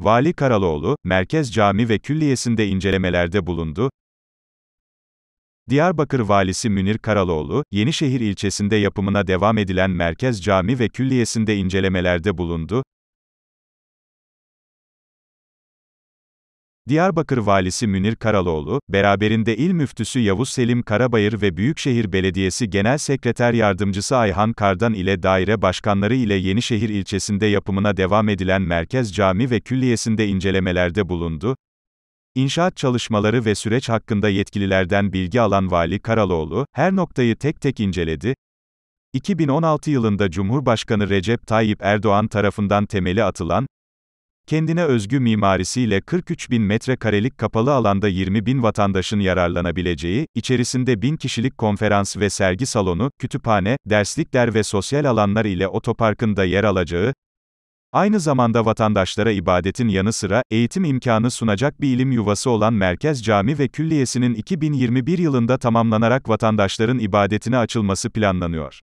Vali Karaloğlu, Merkez Cami ve Külliyesi'nde incelemelerde bulundu. Diyarbakır Valisi Münir Karaloğlu, Yenişehir ilçesinde yapımına devam edilen Merkez Cami ve Külliyesi'nde incelemelerde bulundu. Diyarbakır Valisi Münir Karaloğlu, beraberinde İl Müftüsü Yavuz Selim Karabayır ve Büyükşehir Belediyesi Genel Sekreter Yardımcısı Ayhan Kardan ile daire başkanları ile Yenişehir ilçesinde yapımına devam edilen Merkez Cami ve Külliyesi'nde incelemelerde bulundu. İnşaat çalışmaları ve süreç hakkında yetkililerden bilgi alan Vali Karaloğlu, her noktayı tek tek inceledi, 2016 yılında Cumhurbaşkanı Recep Tayyip Erdoğan tarafından temeli atılan, kendine özgü mimarisiyle 43 bin metrekarelik kapalı alanda 20 bin vatandaşın yararlanabileceği, içerisinde bin kişilik konferans ve sergi salonu, kütüphane, derslikler ve sosyal alanlar ile otoparkında yer alacağı, aynı zamanda vatandaşlara ibadetin yanı sıra, eğitim imkanı sunacak bir ilim yuvası olan Merkez Cami ve Külliyesi'nin 2021 yılında tamamlanarak vatandaşların ibadetine açılması planlanıyor.